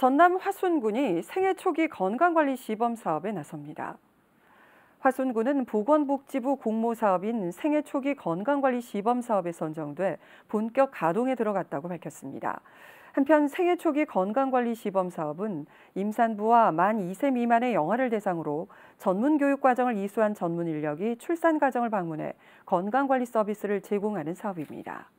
전남 화순군이 생애 초기 건강관리 시범 사업에 나섭니다. 화순군은 보건복지부 공모사업인 생애 초기 건강관리 시범 사업에 선정돼 본격 가동에 들어갔다고 밝혔습니다. 한편 생애 초기 건강관리 시범 사업은 임산부와 만 2세 미만의 영아를 대상으로 전문 교육 과정을 이수한 전문 인력이 출산 가정을 방문해 건강관리 서비스를 제공하는 사업입니다.